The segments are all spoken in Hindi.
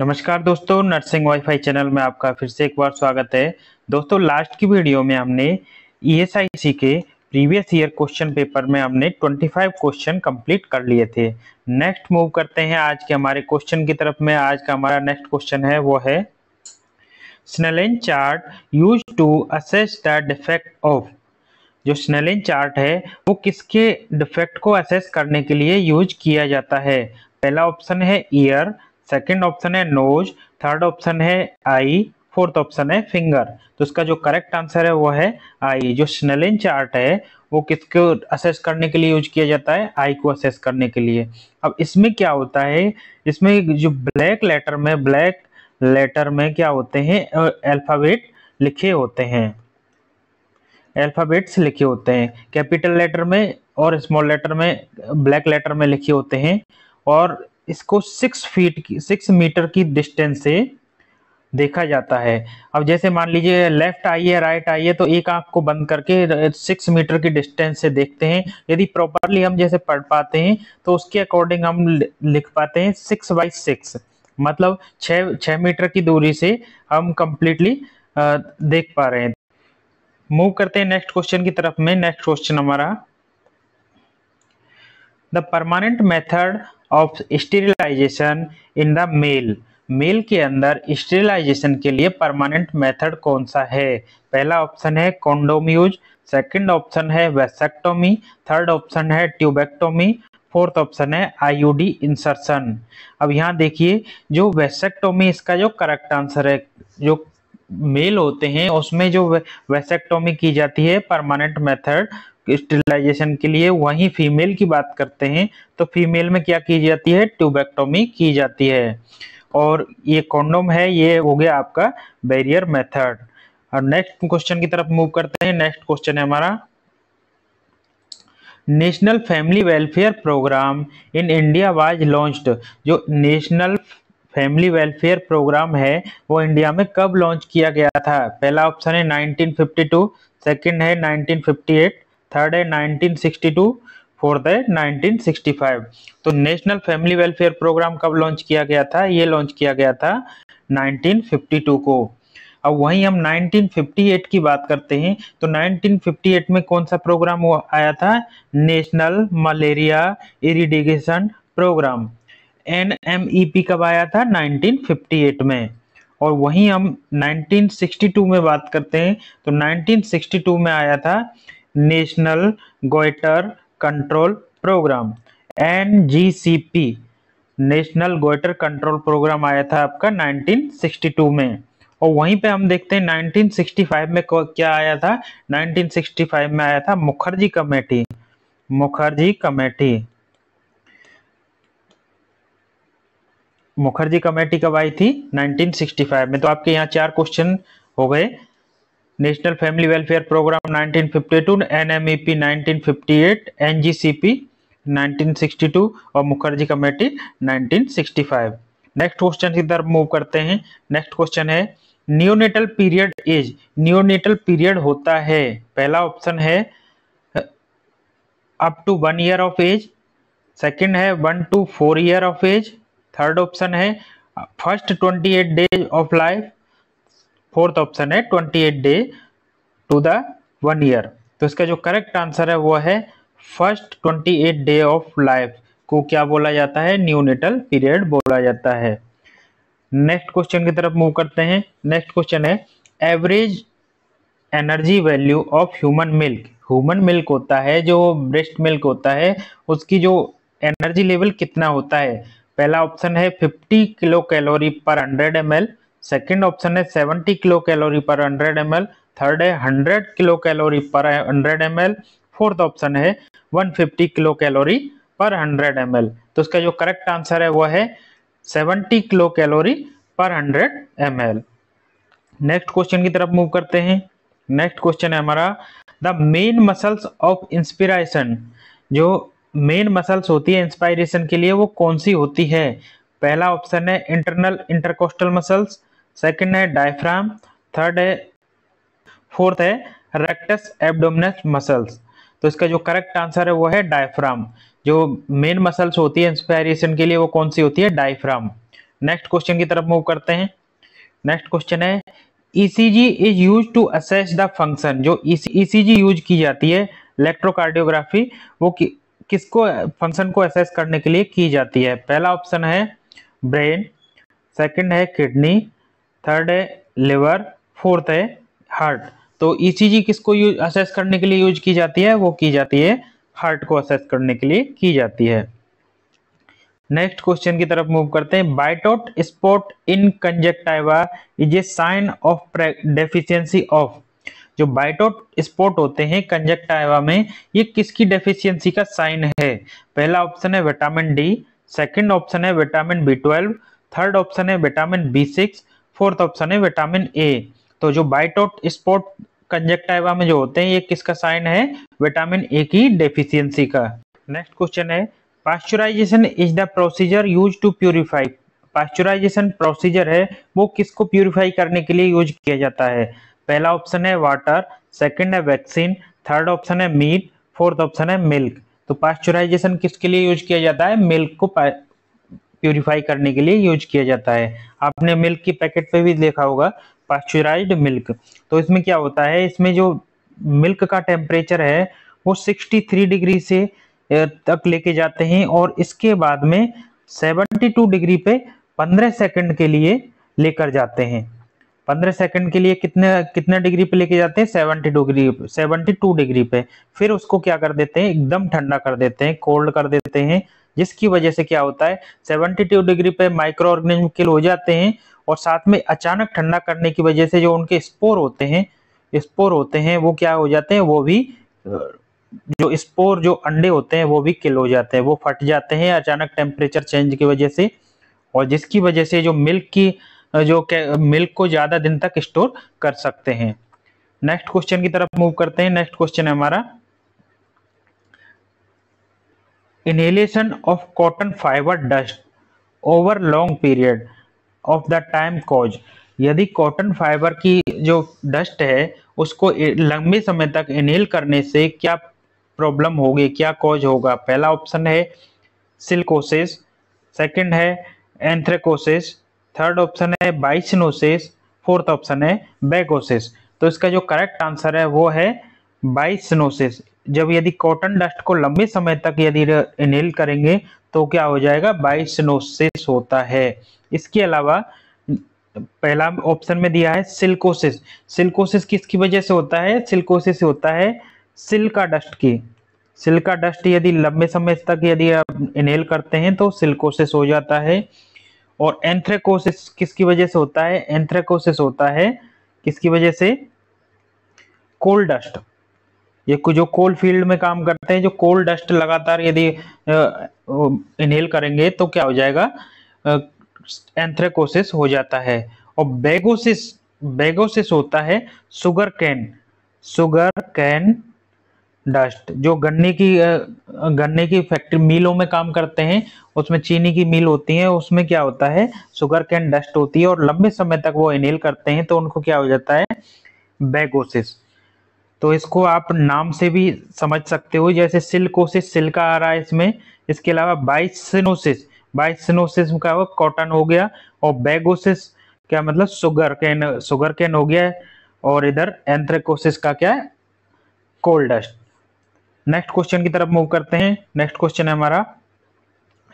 नमस्कार दोस्तों नर्सिंग वाईफाई चैनल में आपका फिर से एक बार स्वागत है दोस्तों लास्ट की वीडियो में हमने ईएसआईसी e के प्रीवियस ईयर क्वेश्चन पेपर में हमने 25 क्वेश्चन कंप्लीट कर लिए थे नेक्स्ट मूव करते हैं आज के हमारे क्वेश्चन की तरफ में आज का हमारा नेक्स्ट क्वेश्चन है वो है Snellen chart use to assess the defect of जो स्नेलिन चार्ट है वो किसके डिफेक्ट को असेस करने के लिए यूज किया जाता है पहला ऑप्शन है ईयर सेकेंड ऑप्शन है नोज थर्ड ऑप्शन है आई फोर्थ ऑप्शन है फिंगर तो इसका जो करेक्ट आंसर है वो है आई जो स्नेलिन चार्ट है वो किसको असेस करने के लिए यूज किया जाता है आई को असेस करने के लिए अब इसमें क्या होता है इसमें जो ब्लैक लेटर में ब्लैक लेटर में क्या होते हैं अल्फ़ाबेट लिखे होते हैं अल्फ़ाबेट्स लिखे होते हैं कैपिटल लेटर में और स्मॉल लेटर में ब्लैक लेटर में लिखे होते हैं और इसको सिक्स फीट की सिक्स मीटर की डिस्टेंस से देखा जाता है अब जैसे मान लीजिए लेफ्ट आइए राइट आइए तो एक आंख को बंद करके सिक्स मीटर की डिस्टेंस से देखते हैं यदि प्रॉपरली हम जैसे पढ़ पाते हैं तो उसके अकॉर्डिंग हम लिख पाते हैं सिक्स बाई सिक्स मतलब छ छः मीटर की दूरी से हम कंप्लीटली देख पा रहे हैं मूव करते हैं नेक्स्ट क्वेश्चन की तरफ में नेक्स्ट क्वेश्चन हमारा the permanent method of sterilisation in the male male के अंदर स्टेरिलाइजेशन के लिए परमानेंट मेथड कौन सा है पहला ऑप्शन है कॉन्डोम यूज सेकंड ऑप्शन है वेसेक्टोमी थर्ड ऑप्शन है ट्यूबेक्टोमी फोर्थ ऑप्शन है आईयूडी इंसर्शन अब यहाँ देखिए जो वेसेक्टोमी इसका जो करेक्ट आंसर है जो मेल होते हैं उसमें जो वेसेक्टोमी की जाती है परमानेंट मेथड स्टेलाइजेशन के लिए वहीं फीमेल की बात करते हैं तो फीमेल में क्या की जाती है ट्यूबेक्टोमी की जाती है और ये कॉन्डोम है ये हो गया आपका बैरियर मेथड और नेक्स्ट क्वेश्चन की तरफ मूव करते हैं नेक्स्ट क्वेश्चन है हमारा national family welfare programme in India was launched जो नेशनल फैमिली वेलफेयर प्रोग्राम है वो इंडिया में कब लॉन्च किया गया था पहला ऑप्शन है 1952 सेकंड है 1958 थर्ड है 1962 फोर्थ है 1965 तो नेशनल फैमिली वेलफेयर प्रोग्राम कब लॉन्च किया गया था ये लॉन्च किया गया था 1952 को अब वहीं हम 1958 की बात करते हैं तो 1958 में कौन सा प्रोग्राम आया था national malaria eradication programme N M E P कब आया था 1958 में और वहीं हम 1962 में बात करते हैं तो 1962 में आया था national goitre control programme N national goitre control programme आया था आपका 1962 में और वहीं पे हम देखते हैं 1965 में क्या आया था 1965 में आया था Mukherjee committee Mukherjee committee Mukherjee committee कब आई थी 1965 में तो आपके यहाँ चार क्वेश्चन हो गए national family welfare programme 1952 NMEP 1958 NGCP 1962 और मुखर्जी कमेटी 1965 नेक्स्ट क्वेश्चन की तरफ मूव करते हैं नेक्स्ट क्वेश्चन है neonatal period as neonatal period होता है पहला ऑप्शन है up to one year of age second है one to four year of age third option है first twenty eight days of life fourth option है twenty eight day to the one year तो इसका जो करेक्ट आंसर है वो है first twenty eight day of life को क्या बोला जाता है न्यूनेटल पीरियड बोला जाता है नेक्स्ट क्वेश्चन की तरफ मूव करते हैं नेक्स्ट क्वेश्चन है average energy value of human milk human milk होता है जो ब्रेस्ट मिल्क होता है उसकी जो एनर्जी लेवल कितना होता है पहला ऑप्शन है 50 किलो कैलोरी पर 100 एम तो सेकेंड ऑप्शन है seventy kilo calorie per hundred M third है hundred kilo calorie per hundred M fourth option है fifty kilo calorie per hundred M तो उसका जो करेक्ट आंसर है वह है seventy kilo calorie per hundred M next question की तरफ मूव करते हैं नेक्स्ट क्वेश्चन है हमारा the main muscles of inspiration जो मेन मसल्स होती है इंस्पायरेशन के लिए वो कौन सी होती है पहला ऑप्शन है इंटरनल इंटरकोस्टल मसल्स सेकंड है डायफ्राम थर्ड है फोर्थ है रेक्टस एबडोमिनस मसल्स तो इसका जो करेक्ट आंसर है वो है डायफ्राम जो मेन मसल्स होती है इंस्पायरेशन के लिए वो कौन सी होती है डायफ्राम नेक्स्ट क्वेश्चन की तरफ मूव करते हैं नेक्स्ट क्वेश्चन है ECG is use to assess the function जो ईसीजी e यूज e की जाती है इलेक्ट्रोकार्डियोग्राफी वो कि, किसको फंक्शन को असेस करने के लिए की जाती है पहला ऑप्शन है ब्रेन सेकंड है किडनी थर्ड है लिवर फोर्थ है हार्ट तो ईसीजी किसको यूज असेस करने के लिए यूज की जाती है वो की जाती है हार्ट को असेस करने के लिए की जाती है नेक्स्ट क्वेश्चन की तरफ मूव करते हैं Bitot spot in conjunctiva is a sign of deficiency of जो बाइटोट स्पॉट होते हैं कंजेक्टाइवा में ये किसकी डेफिशिएंसी का साइन है पहला ऑप्शन है विटामिन डी सेकंड ऑप्शन है vitamin B twelve third option है vitamin B six fourth option है विटामिन ए तो जो बाइटोट स्पोर्ट कंजेक्टाइवा में जो होते हैं ये किसका साइन है विटामिन ए की डेफिशिएंसी का नेक्स्ट क्वेश्चन है pasteurisation is the procedure use to purify pasteurisation procedure है वो किसको प्योरीफाई करने के लिए यूज किया जाता है पहला ऑप्शन है वाटर सेकंड है वैक्सीन थर्ड ऑप्शन है मीट फोर्थ ऑप्शन है मिल्क तो पास्चुराइजेशन किसके लिए यूज किया जाता है मिल्क को प्योरीफाई करने के लिए यूज किया जाता है आपने मिल्क की पैकेट पे भी देखा होगा पास्चराइज मिल्क तो इसमें क्या होता है इसमें जो मिल्क का टेम्परेचर है वो 63 डिग्री से तक लेके जाते हैं और इसके बाद में 72 डिग्री पे 15 सेकंड के लिए लेकर जाते हैं 15 सेकंड के लिए कितने कितने डिग्री पे लेके जाते हैं 70 डिग्री 72 डिग्री पे फिर उसको क्या कर देते हैं एकदम ठंडा कर देते हैं कोल्ड कर देते हैं जिसकी वजह से क्या होता है सेवेंटी टू डिग्री पे माइक्रो ऑर्गेनिज्म किल हो जाते हैं और साथ में अचानक ठंडा करने की वजह से जो उनके स्पोर होते हैं स्पोर होते हैं वो क्या हो जाते हैं वो भी जो स्पोर जो अंडे होते हैं वो भी किल हो जाते हैं वो फट जाते हैं अचानक टेम्परेचर चेंज की वजह से और जिसकी वजह से जो मिल्क की जो मिल्क को ज़्यादा दिन तक स्टोर कर सकते हैं नेक्स्ट क्वेश्चन की तरफ मूव करते हैं नेक्स्ट क्वेश्चन है हमारा Inhalation of cotton fiber dust over long period of the time cause यदि कॉटन फाइबर की जो डस्ट है उसको लंबे समय तक इनहेल करने से क्या प्रॉब्लम होगी क्या कॉज होगा पहला ऑप्शन है सिल्कोसिस सेकंड है एंथ्रेकोसिस थर्ड ऑप्शन है बाइसिनोसिस फोर्थ ऑप्शन है बैकोसिस तो इसका जो करेक्ट आंसर है वो है बाइसिनोसिस जब यदि कॉटन डस्ट को लंबे समय तक यदि इनहेल करेंगे तो क्या हो जाएगा बाइसनोसिस होता है इसके अलावा पहला ऑप्शन में दिया है सिल्कोसिस सिल्कोसिस किसकी वजह से होता है सिल्कोसिस होता है सिल्का डस्ट की सिल्का डस्ट यदि लंबे समय तक यदि आप इनहेल करते हैं तो सिल्कोसिस हो जाता है और एंथ्रेकोसिस किसकी वजह से होता है एंथ्रेकोसिस होता है किसकी वजह से कोल्ड डस्ट ये जो कोल फील्ड में काम करते हैं जो कोल डस्ट लगातार यदि इनहेल करेंगे तो क्या हो जाएगा एंथ्रेकोसिस हो जाता है और बेगोसिस बेगोसिस होता है sugarcane sugarcane dust जो गन्ने की गन्ने की फैक्ट्री मिलों में काम करते हैं उसमें चीनी की मिल होती है उसमें क्या होता है सुगर कैन डस्ट होती है और लंबे समय तक वो इनहेल करते हैं तो उनको क्या हो जाता है बेगोसिस तो इसको आप नाम से भी समझ सकते हो जैसे सिल्कोसिस सिल्का आ रहा है इसमें इसके अलावा बाइसिनोसिस बाइसिनोसिस का वो कॉटन हो गया और बैगोसिस क्या मतलब सुगर कैन सुगर कैन हो गया है और इधर एंथ्रेकोसिस का क्या है कोल्डस्ट डस्ट नेक्स्ट क्वेश्चन की तरफ मूव करते हैं नेक्स्ट क्वेश्चन है हमारा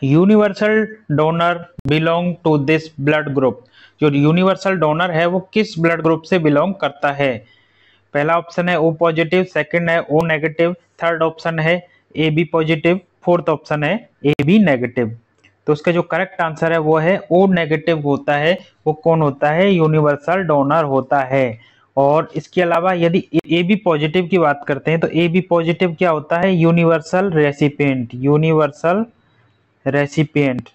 universal donor belong to this blood group जो यूनिवर्सल डोनर है वो किस ब्लड ग्रुप से बिलोंग करता है पहला ऑप्शन है ओ पॉजिटिव सेकंड है ओ नेगेटिव थर्ड ऑप्शन है A B positive fourth option है ए बी नेगेटिव तो उसका जो करेक्ट आंसर है वो है ओ नेगेटिव होता है वो कौन होता है यूनिवर्सल डोनर होता है और इसके अलावा यदि ए बी पॉजिटिव की बात करते हैं तो ए बी पॉजिटिव क्या होता है यूनिवर्सल रेसिपेंट यूनिवर्सल रेसिपेंट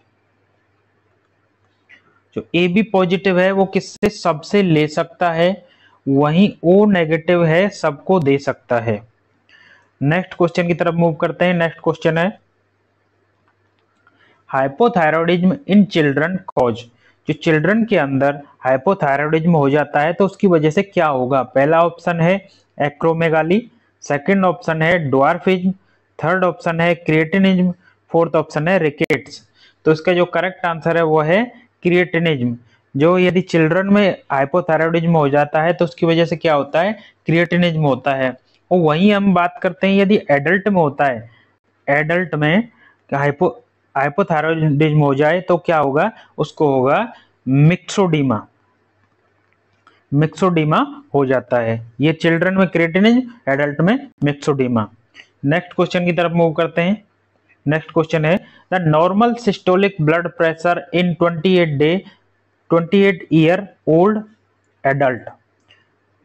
जो ए बी पॉजिटिव है वो किससे सबसे ले सकता है वहीं ओ नेगेटिव है सबको दे सकता है नेक्स्ट क्वेश्चन की तरफ मूव करते हैं नेक्स्ट क्वेश्चन है हाइपोथायरॉयडिज्म इन चिल्ड्रन कॉज जो चिल्ड्रन के अंदर हाइपोथायरॉयडिज्म हो जाता है तो उसकी वजह से क्या होगा पहला ऑप्शन है एक्रोमेगाली सेकंड ऑप्शन है डॉर्फिज्म थर्ड ऑप्शन है क्रिएटिनिज्म फोर्थ ऑप्शन है रिकेट्स तो इसका जो करेक्ट आंसर है वो है क्रिएटिनिज्म जो यदि चिल्ड्रन में हाइपोथायरॉयडिज्म हो जाता है तो उसकी वजह से क्या होता है क्रिएटिनिज्म होता है और वहीं हम बात करते हैं यदि एडल्ट में होता है एडल्ट में हाइपो हाइपोथायरॉयडिज्म हो जाए तो क्या होगा उसको होगा मिक्सोडीमा मिक्सोडीमा हो जाता है ये चिल्ड्रन में क्रिएटिनिज्म एडल्ट में मिक्सोडीमा नेक्स्ट क्वेश्चन की तरफ मूव करते हैं नेक्स्ट क्वेश्चन है the normal systolic blood pressure in 28 day 28 year old adult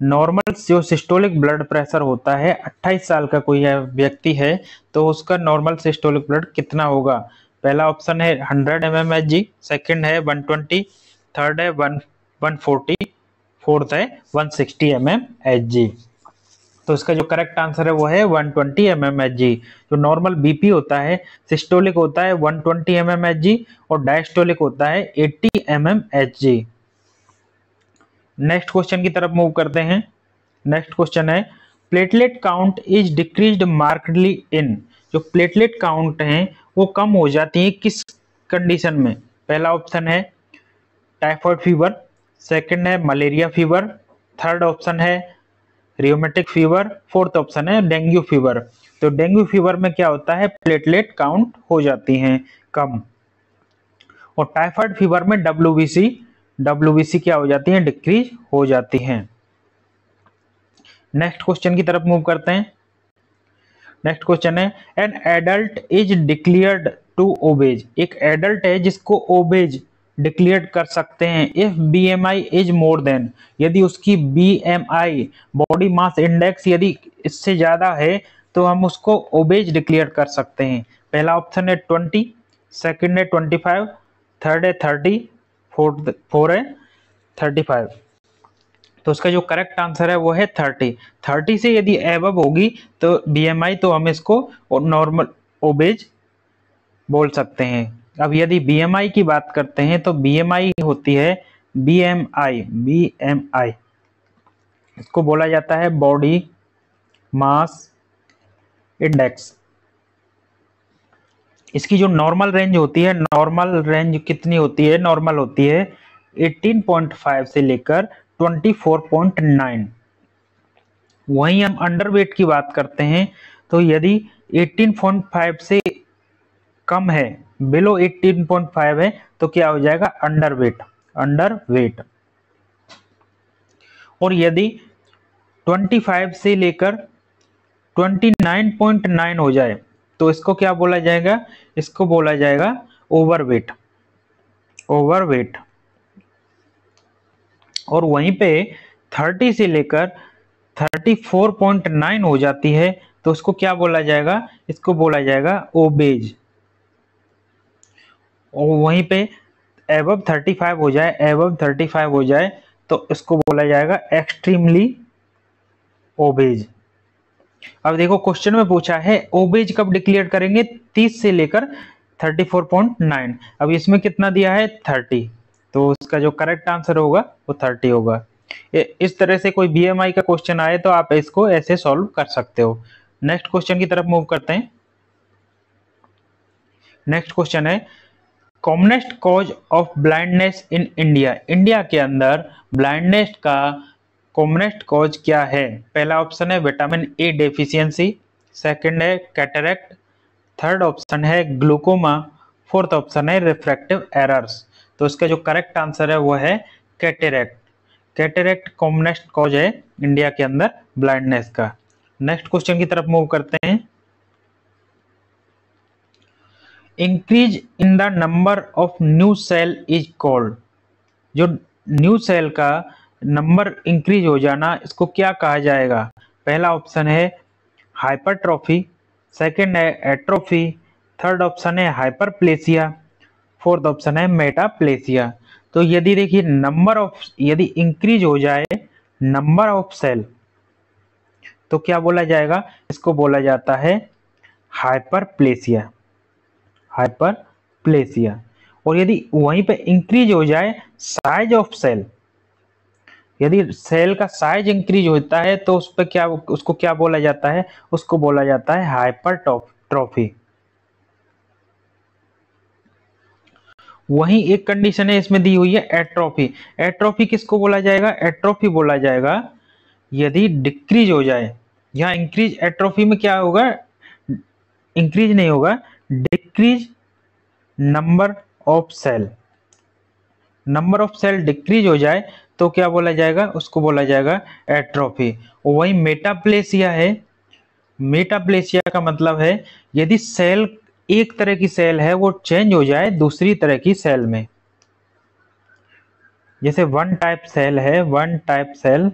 normal जो सिस्टोलिक ब्लड प्रेशर होता है 28 साल का कोई व्यक्ति है तो उसका नॉर्मल सिस्टोलिक ब्लड कितना होगा पहला ऑप्शन है 100 M M H G second है 120 थर्ड है वन 140 फोर्थ है 160 sixty M M H G तो इसका जो करेक्ट आंसर है वो है 120 ट्वेंटी जी जो नॉर्मल बीपी होता है सिस्टोलिक होता है 120 ट्वेंटी जी और डायस्टोलिक होता है 80 जी नेक्स्ट क्वेश्चन की तरफ मूव करते हैं नेक्स्ट क्वेश्चन है platelet count is decrease markedly in जो प्लेटलेट काउंट है वो कम हो जाती है किस कंडीशन में पहला ऑप्शन है टाइफॉइड फीवर सेकेंड है मलेरिया फीवर थर्ड ऑप्शन है रियोमेटिक फीवर फोर्थ ऑप्शन है डेंगू फीवर तो डेंगू फीवर में क्या होता है प्लेटलेट काउंट हो जाती हैं कम और टाइफाइड फीवर में डब्ल्यू बी क्या हो जाती है डिक्रीज हो जाती है नेक्स्ट क्वेश्चन की तरफ मूव करते हैं नेक्स्ट क्वेश्चन है an adult is declared to obese एक एडल्ट है जिसको ओबेज डिक्लेयर कर सकते हैं if B M I is more than यदि उसकी B M I body mass index यदि इससे ज़्यादा है तो हम उसको ओबेज डिक्लेयर कर सकते हैं पहला ऑप्शन है ट्वेंटी सेकेंड है ट्वेंटी फाइव थर्ड है थर्टी फोर्थ फोर है थर्टी फाइव तो उसका जो करेक्ट आंसर है वो है थर्टी थर्टी से यदि एबब होगी तो बी तो हम इसको नॉर्मल ओबेज बोल सकते हैं अब यदि बीएमआई की बात करते हैं तो बीएमआई होती है बीएमआई बीएमआई इसको बोला जाता है बॉडी मास इंडेक्स इसकी जो नॉर्मल रेंज होती है नॉर्मल रेंज कितनी होती है नॉर्मल होती है 18.5 से लेकर 24.9 वहीं हम अंडरवेट की बात करते हैं तो यदि 18.5 से कम है बिलो 18.5 है तो क्या हो जाएगा अंडर वेट अंडर वेट और यदि 25 से लेकर 29.9 हो जाए तो इसको क्या बोला जाएगा इसको बोला जाएगा ओवरवेट ओवरवेट और वहीं पे 30 से लेकर 34.9 हो जाती है तो उसको क्या बोला जाएगा इसको बोला जाएगा ओबेज और वहीं पे एबव 35 हो जाए एबव 35 हो जाए तो इसको बोला जाएगा एक्सट्रीमली ओबेज अब देखो क्वेश्चन में पूछा है ओबेज कब डिक्लेयर करेंगे 30 से लेकर 34.9 अब इसमें कितना दिया है 30 तो उसका जो करेक्ट आंसर होगा वो 30 होगा इस तरह से कोई बीएमआई का क्वेश्चन आए तो आप इसको ऐसे सॉल्व कर सकते हो नेक्स्ट क्वेश्चन की तरफ मूव करते हैं नेक्स्ट क्वेश्चन है commonest cause of blindness in India India के अंदर ब्लाइंडनेस का कॉमनेस्ट कॉज क्या है पहला ऑप्शन है विटामिन ए डेफिशिएंसी सेकंड है कैटरेक्ट थर्ड ऑप्शन है ग्लूकोमा फोर्थ ऑप्शन है रिफ्रैक्टिव एरर्स तो इसका जो करेक्ट आंसर है वो है कैटेरेक्ट कैटेरेक्ट कॉमनेस्ट कॉज है इंडिया के अंदर ब्लाइंडनेस का नेक्स्ट क्वेश्चन की तरफ मूव करते हैं increase in the number of new cell is called जो न्यू सेल का नंबर इंक्रीज हो जाना इसको क्या कहा जाएगा पहला ऑप्शन है हाइपरट्रॉफी सेकंड है एट्रोफी थर्ड ऑप्शन है हाइपरप्लेसिया फोर्थ ऑप्शन है मेटाप्लेसिया तो यदि देखिए नंबर ऑफ यदि इंक्रीज हो जाए नंबर ऑफ सेल तो क्या बोला जाएगा इसको बोला जाता है हाइपरप्लेसिया हाइपरप्लेसिया और यदि वहीं पे इंक्रीज हो जाए साइज ऑफ सेल यदि सेल का साइज इंक्रीज होता है तो उस पर क्या उसको क्या बोला जाता है उसको बोला जाता है हाइपर ट्रॉफी वहीं एक कंडीशन है इसमें दी हुई है एट्रोफी एट्रोफी किसको बोला जाएगा एट्रोफी बोला जाएगा यदि डिक्रीज हो जाए यहां इंक्रीज एट्रोफी में क्या होगा इंक्रीज नहीं होगा डिक decrease number of cell number of cell decrease हो जाए तो क्या बोला जाएगा उसको बोला जाएगा एट्रोफी वही मेटाप्लेसिया है मेटाप्लेसिया का मतलब है यदि सेल एक तरह की सेल है वो चेंज हो जाए दूसरी तरह की सेल में जैसे वन टाइप सेल है one type cell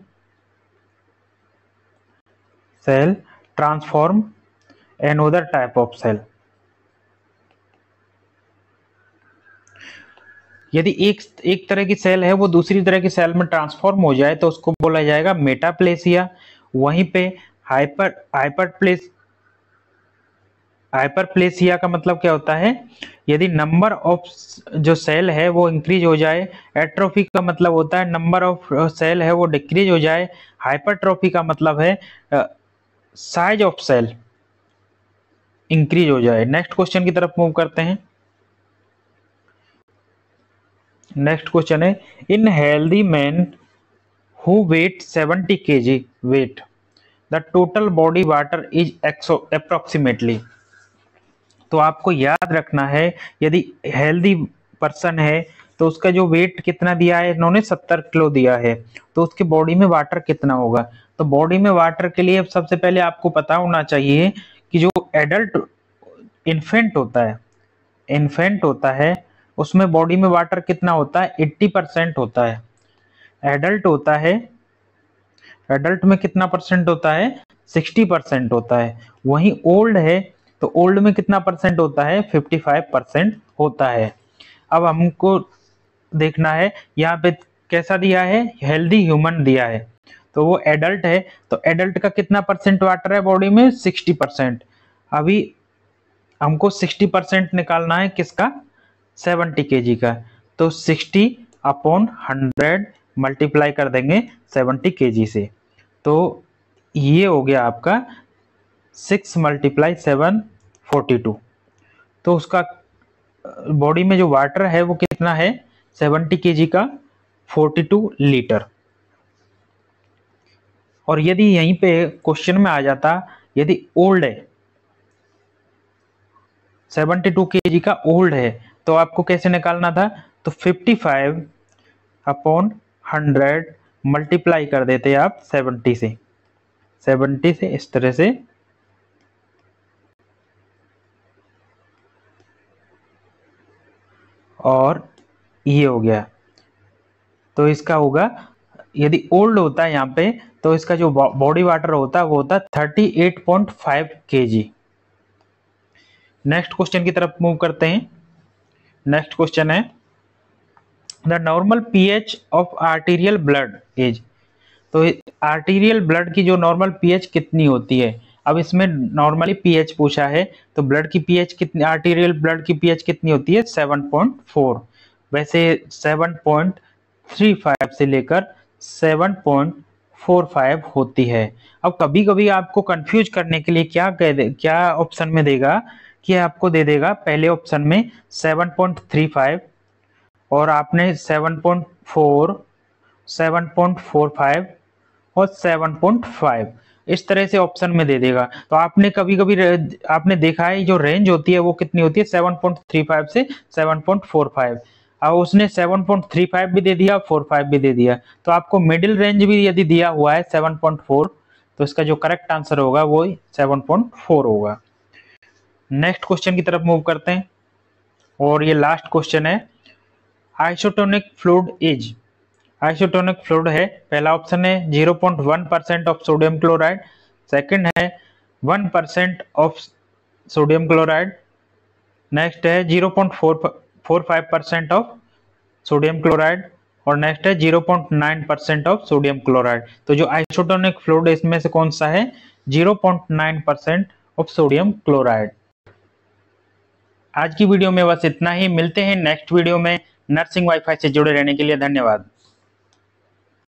cell transform another type of cell यदि एक एक तरह की सेल है वो दूसरी तरह की सेल में ट्रांसफॉर्म हो जाए तो उसको बोला जाएगा मेटाप्लेसिया वहीं पे हाइपर हाइपर प्लेस हाइपरप्लेसिया का मतलब क्या होता है यदि नंबर ऑफ जो सेल है वो इंक्रीज हो जाए एट्रोफी का मतलब होता है नंबर ऑफ सेल है वो डिक्रीज हो जाए हाइपरट्रोफी का मतलब है साइज ऑफ सेल इंक्रीज हो जाए नेक्स्ट क्वेश्चन की तरफ मूव करते हैं नेक्स्ट क्वेश्चन है in healthy man who weight 70 K G weight the total body water is एक्सो अप्रोक्सीमेटली तो आपको याद रखना है यदि हेल्दी पर्सन है तो उसका जो वेट कितना दिया है इन्होंने सत्तर किलो दिया है तो उसके बॉडी में वाटर कितना होगा तो बॉडी में वाटर के लिए सबसे पहले आपको पता होना चाहिए कि जो एडल्ट इन्फेंट होता है इन्फेंट होता है उसमें बॉडी में वाटर कितना होता है 80 परसेंट होता है एडल्ट होता है एडल्ट में कितना परसेंट होता है 60 परसेंट होता है वही ओल्ड है तो ओल्ड में कितना परसेंट होता है 55 परसेंट होता है अब हमको देखना है यहाँ पे कैसा दिया है हेल्दी ह्यूमन दिया है तो वो एडल्ट है तो एडल्ट का कितना परसेंट वाटर है बॉडी में 60 परसेंट अभी हमको 60 परसेंट निकालना है किसका सेवेंटी के जी का तो सिक्सटी अपॉन हंड्रेड मल्टीप्लाई कर देंगे सेवेंटी के जी से तो ये हो गया आपका six multiply seven forty two तो उसका बॉडी में जो वाटर है वो कितना है सेवेंटी के जी का फोर्टी टू लीटर और यदि यहीं पे क्वेश्चन में आ जाता यदि ओल्ड है 72 टू के जी का ओल्ड है तो आपको कैसे निकालना था तो 55 फाइव अपॉन हंड्रेड मल्टीप्लाई कर देते आप 70 से 70 से इस तरह से और ये हो गया तो इसका होगा यदि ओल्ड होता है यहाँ पे तो इसका जो बॉडी वाटर होता है वो होता थर्टी एट पॉइंट फाइव के जी नेक्स्ट क्वेश्चन की तरफ मूव करते हैं नेक्स्ट क्वेश्चन है the normal pH of arterial blood is तो आर्टीरियल ब्लड की जो नॉर्मल पीएच कितनी होती है अब इसमें नॉर्मली पीएच पूछा है तो ब्लड की पीएच कितनी आर्टीरियल ब्लड की पीएच कितनी होती है 7.4 वैसे 7.35 से लेकर 7.45 होती है अब कभी कभी आपको कंफ्यूज करने के लिए क्या कह दे क्या ऑप्शन में देगा कि आपको दे देगा पहले ऑप्शन में 7.35 और आपने 7.4 7.45 और 7.5 इस तरह से ऑप्शन में दे देगा तो आपने कभी कभी आपने देखा है जो रेंज होती है वो कितनी होती है 7.35 से 7.45 अब उसने 7.35 भी दे दिया 45 भी दे दिया तो आपको मिडिल रेंज भी यदि दिया हुआ है 7.4 तो इसका जो करेक्ट आंसर होगा वो 7.4 होगा नेक्स्ट क्वेश्चन की तरफ मूव करते हैं और ये लास्ट क्वेश्चन है isotonic fluid is isotonic fluid है पहला ऑप्शन है one percent of sodium chloride second है one percent of sodium chloride next है five percent of sodium chloride और नेक्स्ट है zero point nine percent of sodium chloride तो जो आइसोटोनिक फ्लूड है इसमें से कौन सा है zero point nine percent of sodium chloride आज की वीडियो में बस इतना ही मिलते हैं नेक्स्ट वीडियो में नर्सिंग वाईफाई से जुड़े रहने के लिए धन्यवाद